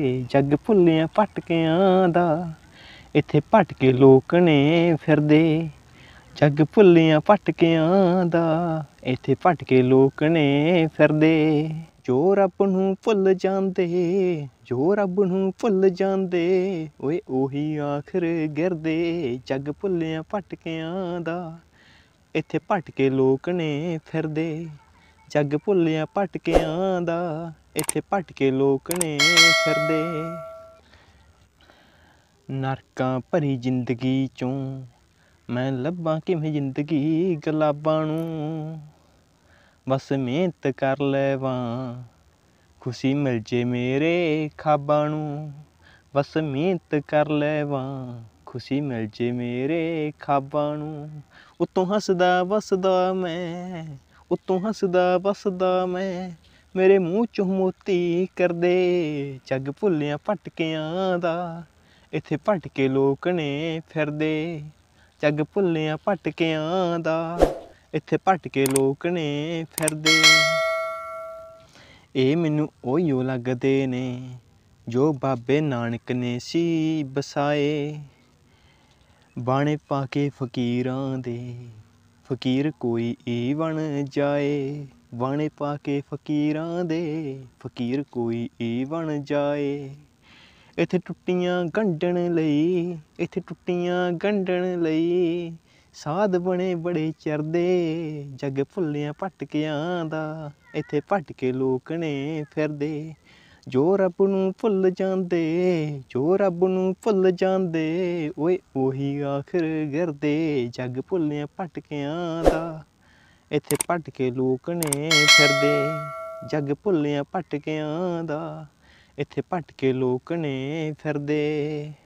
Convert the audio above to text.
ਕੇ ਜੱਗ ਭੁੱਲਿਆ ਪਟਕਿਆਂ ਦਾ ਇੱਥੇ ਪਟਕੇ ਲੋਕ ਨੇ ਫਿਰਦੇ ਜੱਗ ਭੁੱਲਿਆ ਪਟਕਿਆਂ ਦਾ ਇੱਥੇ ਪਟਕੇ ਲੋਕ ਨੇ ਫਿਰਦੇ ਜੋ ਰੱਬ ਨੂੰ ਭੁੱਲ ਜਾਂਦੇ ਜੋ ਰੱਬ ਨੂੰ ਭੁੱਲ ਜਾਂਦੇ ਓਏ ਉਹੀ ਆਖਰ ਗਿਰਦੇ ਜੱਗ ਭੁੱਲਿਆ ਪਟਕਿਆਂ ਦਾ ਇੱਥੇ ਪਟਕੇ ਲੋਕ ਨੇ ਫਿਰਦੇ ਜੱਗ ਭੁੱਲਿਆ ਪਟਕਿਆਂ ਦਾ ਇੱਥੇ ਭਟਕੇ ਲੋਕ ਨੇ ਫਿਰਦੇ ਨਰਕਾਂ ਭਰੀ ਜ਼ਿੰਦਗੀ ਚੋਂ ਮੈਂ ਲੱਭਾਂ ਕਿਵੇਂ ਜ਼ਿੰਦਗੀ ਗਲਾਬਾਂ ਨੂੰ ਬਸ ਮਿਹਨਤ ਕਰ ਲੈਵਾਂ ਖੁਸ਼ੀ ਮਿਲ ਜੇ ਮੇਰੇ ਖਾਬਾਂ ਨੂੰ ਬਸ ਮਿਹਨਤ ਕਰ ਲੈਵਾਂ ਖੁਸ਼ੀ ਮਿਲ ਜੇ ਮੇਰੇ ਖਾਬਾਂ ਨੂੰ ਉਤੋਂ ਹੱਸਦਾ ਵਸਦਾ ਮੈਂ ਉਤੋਂ ਹੱਸਦਾ ਵਸਦਾ ਮੈਂ ਮੇਰੇ ਮੂੰਹ ਚੋਂ ਮੋਤੀ ਕਰਦੇ ਜੱਗ ਭੁੱਲਿਆ ਭਟਕਿਆਂ ਦਾ ਇੱਥੇ ਭਟਕੇ ਲੋਕ ਨੇ ਫਿਰਦੇ ਜੱਗ ਭੁੱਲਿਆ ਭਟਕਿਆਂ ਦਾ ਇੱਥੇ ਭਟਕੇ ਲੋਕ ਨੇ ਫਿਰਦੇ ਇਹ ਮੈਨੂੰ ਯੋ ਲੱਗਦੇ ਨੇ ਜੋ ਬਾਬੇ ਨਾਨਕ ਨੇ ਸੀ ਬਸਾਏ ਬਾਣੇ ਪਾ ਕੇ ਫਕੀਰਾਂ ਦੇ ਫਕੀਰ ਕੋਈ ਈ ਬਣ ਜਾਏ ਵਣੇ ਪਾ ਕੇ ਫਕੀਰਾਂ ਦੇ ਫਕੀਰ ਕੋਈ ਈ ਬਣ ਜਾਏ ਇੱਥੇ ਟੁੱਟੀਆਂ ਗੰਢਣ ਲਈ ਇੱਥੇ ਟੁੱਟੀਆਂ ਗੰਢਣ ਲਈ ਸਾਧ ਬਣੇ ਬੜੇ ਚਰਦੇ ਜੱਗ ਭੁੱਲਿਆਂ ਪਟਕਿਆਂ ਦਾ ਇੱਥੇ ਪਟਕੇ ਲੋਕ ਨੇ ਫਿਰਦੇ ਜੋ ਰੱਬ ਨੂੰ ਭੁੱਲ ਜਾਂਦੇ ਜੋ ਰੱਬ ਨੂੰ ਭੁੱਲ ਜਾਂਦੇ ਓਏ ਉਹੀ ਆਖਰ ਗਰਦੇ ਜੱਗ ਭੁੱਲਿਆ ਪਟਕਿਆਂ ਦਾ ਇੱਥੇ ਪਟਕੇ ਲੋਕ ਨੇ ਫਿਰਦੇ ਜੱਗ ਭੁੱਲਿਆ ਪਟਕਿਆਂ ਦਾ ਇੱਥੇ ਪਟਕੇ ਲੋਕ ਨੇ ਫਿਰਦੇ